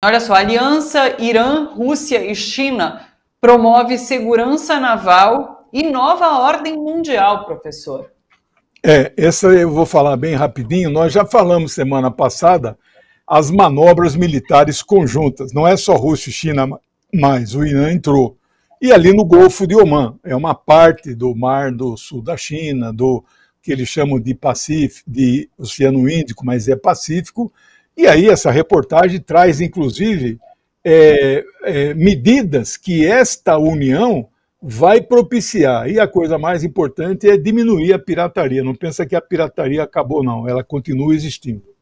Olha só, aliança Irã, Rússia e China promove segurança naval e nova ordem mundial, professor. É, essa eu vou falar bem rapidinho. Nós já falamos semana passada as manobras militares conjuntas. Não é só Rússia e China mas o Irã entrou. E ali no Golfo de Oman, é uma parte do mar do sul da China, do que eles chamam de Pacífico, de Oceano Índico, mas é Pacífico, e aí essa reportagem traz, inclusive, é, é, medidas que esta união vai propiciar. E a coisa mais importante é diminuir a pirataria. Não pensa que a pirataria acabou, não. Ela continua existindo.